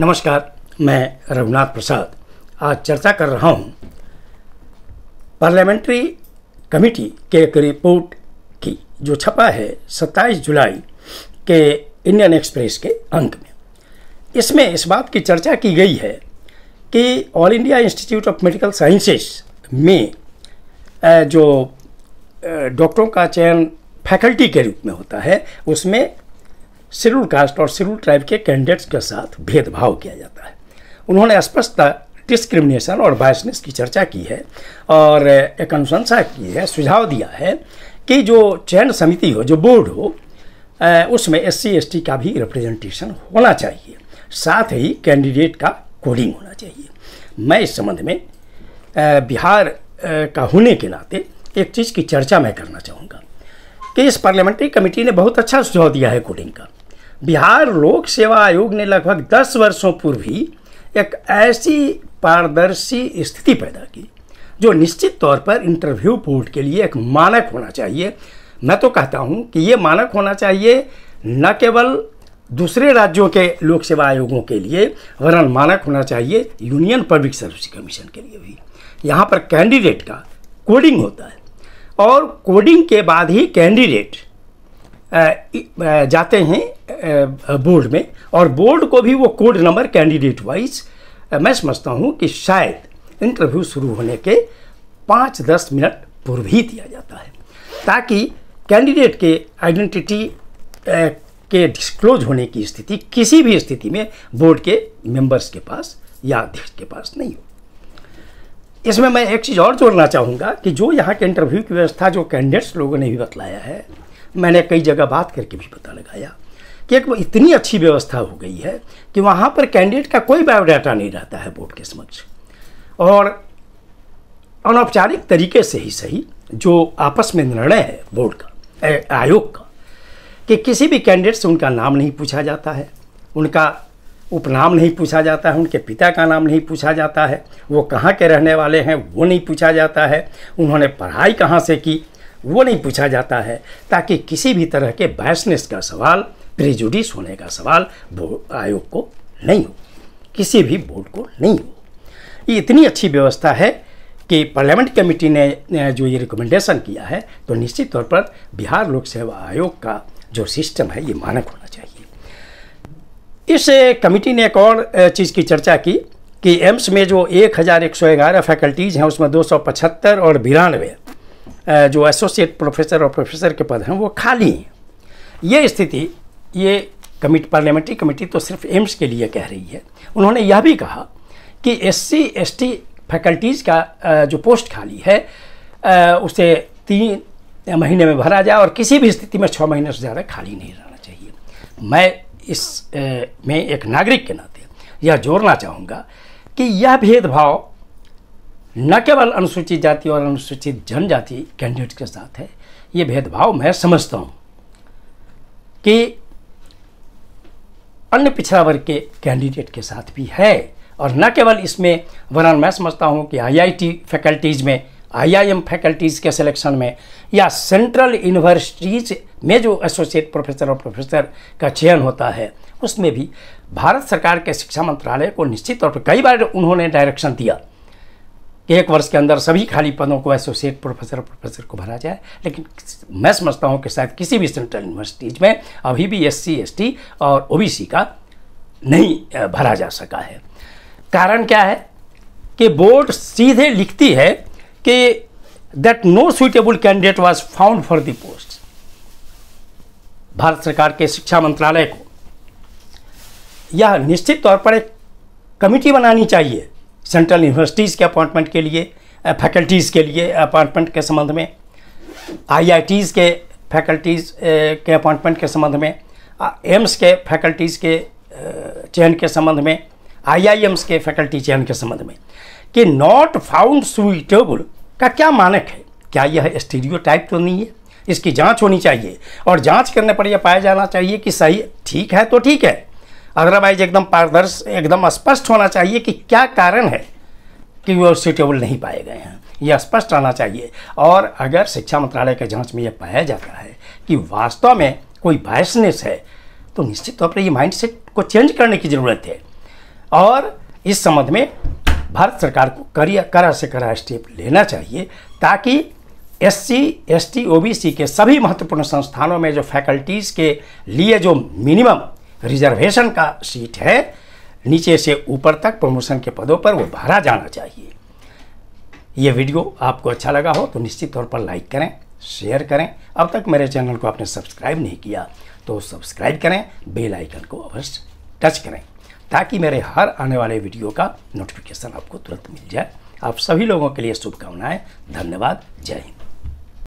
नमस्कार मैं रघुनाथ प्रसाद आज चर्चा कर रहा हूँ पार्लियामेंट्री कमेटी के एक रिपोर्ट की जो छपा है 27 जुलाई के इंडियन एक्सप्रेस के अंक में इसमें इस बात की चर्चा की गई है कि All India Institute of Medical Sciences में जो डॉक्टरों का चयन फैकल्टी के रूप में होता है उसमें शेड्यूल कास्ट और शेड्यूल ट्राइब के कैंडिडेट्स के साथ भेदभाव किया जाता है उन्होंने स्पष्टता डिस्क्रिमिनेशन और बायसनेस की चर्चा की है और एक अनुशंसा की है सुझाव दिया है कि जो चयन समिति हो जो बोर्ड हो उसमें एस सी का भी रिप्रेजेंटेशन होना चाहिए साथ ही कैंडिडेट का कोडिंग होना चाहिए मैं इस संबंध में बिहार का होने के नाते एक चीज़ की चर्चा मैं करना चाहूँगा कि इस पार्लियामेंट्री कमेटी ने बहुत अच्छा सुझाव दिया है कोडिंग का बिहार लोक सेवा आयोग ने लगभग दस वर्षों पूर्व ही एक ऐसी पारदर्शी स्थिति पैदा की जो निश्चित तौर पर इंटरव्यू बोर्ड के लिए एक मानक होना चाहिए मैं तो कहता हूँ कि ये मानक होना चाहिए न केवल दूसरे राज्यों के लोक सेवा आयोगों के लिए वरन मानक होना चाहिए यूनियन पब्लिक सर्विस कमीशन के लिए भी यहाँ पर कैंडिडेट का कोडिंग होता है और कोडिंग के बाद ही कैंडिडेट जाते हैं बोर्ड में और बोर्ड को भी वो कोड नंबर कैंडिडेट वाइज मैं समझता हूँ कि शायद इंटरव्यू शुरू होने के पाँच दस मिनट पूर्व ही दिया जाता है ताकि कैंडिडेट के आइडेंटिटी के डिस्क्लोज होने की स्थिति किसी भी स्थिति में बोर्ड के मेंबर्स के पास या अध्यक्ष के पास नहीं हो इसमें मैं एक चीज़ और जोड़ना चाहूँगा कि जो यहाँ के इंटरव्यू की व्यवस्था जो कैंडिडेट्स लोगों ने भी बतलाया है मैंने कई जगह बात करके भी पता लगाया कि एक इतनी अच्छी व्यवस्था हो गई है कि वहाँ पर कैंडिडेट का कोई बायोडाटा नहीं रहता है बोर्ड के समक्ष और अनौपचारिक तरीके से ही सही जो आपस में निर्णय है बोर्ड का आयोग का कि किसी भी कैंडिडेट से उनका नाम नहीं पूछा जाता है उनका उपनाम नहीं पूछा जाता है उनके पिता का नाम नहीं पूछा जाता है वो कहाँ के रहने वाले हैं वो नहीं पूछा जाता है उन्होंने पढ़ाई कहाँ से की वो नहीं पूछा जाता है ताकि किसी भी तरह के बायसनेस का सवाल प्रिजुडिस होने का सवाल आयोग को नहीं हो किसी भी बोर्ड को नहीं हो ये इतनी अच्छी व्यवस्था है कि पार्लियामेंट कमेटी ने जो ये रिकमेंडेशन किया है तो निश्चित तौर पर बिहार लोक सेवा आयोग का जो सिस्टम है ये मानक होना चाहिए इस कमेटी ने एक और चीज़ की चर्चा की कि एम्स में जो 1111 फैकल्टीज़ हैं उसमें दो और बिरानवे जो एसोसिएट प्रोफेसर और प्रोफेसर के पद हैं वो खाली हैं ये स्थिति ये कमिटी पार्लियामेंट्री कमेटी तो सिर्फ एम्स के लिए कह रही है उन्होंने यह भी कहा कि S C S T faculties का जो पोस्ट खाली है उसे तीन महीने में भरा जाए और किसी भी स्थिति में छः महीने से ज़्यादा खाली नहीं रहना चाहिए मैं इस में एक नागरिक के नाते यह जोड़ना चाहूँगा कि यह भेदभाव न केवल अनुसूचित जाति और अनुसूचित जनजाति कैंडिडेट के साथ है ये भेदभाव मैं समझता हूँ कि अन्य पिछड़ा वर्ग के कैंडिडेट के साथ भी है और न केवल इसमें वरान मैं समझता हूँ कि आईआईटी फैकल्टीज़ में आईआईएम फैकल्टीज़ के सिलेक्शन में या सेंट्रल यूनिवर्सिटीज में जो एसोसिएट प्रोफेसर और प्रोफेसर का चयन होता है उसमें भी भारत सरकार के शिक्षा मंत्रालय को निश्चित तौर पर कई बार उन्होंने डायरेक्शन दिया एक वर्ष के अंदर सभी खाली पदों को एसोसिएट प्रोफेसर प्रोफेसर को भरा जाए लेकिन मैं समझता हूँ कि शायद किसी भी सेंट्रल यूनिवर्सिटीज में अभी भी एस सी और ओ का नहीं भरा जा सका है कारण क्या है कि बोर्ड सीधे लिखती है कि that no suitable candidate was found for the post Bharat सरकार के शिक्षा मंत्रालय को यह निश्चित तौर पर एक कमिटी बनानी चाहिए सेंट्रल यूनिवर्सिटीज़ के अपॉइंटमेंट के लिए फैकल्टीज़ के लिए अपॉइंटमेंट के संबंध में आईआईटीज़ के फैकल्टीज़ के अपॉइंटमेंट के संबंध में एम्स के फैकल्टीज़ के चयन के संबंध में आईआईएम्स के फैकल्टी चयन के संबंध में कि नॉट फाउंड सुइटेबल का क्या मानक है क्या यह स्टीरियो टाइप तो नहीं है इसकी जांच होनी चाहिए और जांच करने पर यह पाया जाना चाहिए कि सही ठीक है तो ठीक है अदरवाइज एकदम पारदर्श एकदम स्पष्ट होना चाहिए कि क्या कारण है कि वो सीटेबल नहीं पाए गए हैं यह स्पष्ट आना चाहिए और अगर शिक्षा मंत्रालय के जांच में यह पाया जाता है कि वास्तव में कोई बायसनेस है तो निश्चित तौर पर ये माइंड सेट को चेंज करने की ज़रूरत है और इस संबंध में भारत सरकार को करिया करा से करा स्टेप लेना चाहिए ताकि S C S T O B C के सभी महत्वपूर्ण संस्थानों में जो फैकल्टीज़ के लिए जो मिनिमम रिजर्वेशन का सीट है नीचे से ऊपर तक प्रमोशन के पदों पर वो भरा जाना चाहिए ये वीडियो आपको अच्छा लगा हो तो निश्चित तौर पर लाइक करें शेयर करें अब तक मेरे चैनल को आपने सब्सक्राइब नहीं किया तो सब्सक्राइब करें बेल आइकन को अवश्य टच करें ताकि मेरे हर आने वाले वीडियो का नोटिफिकेशन आपको तुरंत मिल जाए आप सभी लोगों के लिए शुभकामनाएं धन्यवाद जय हिंद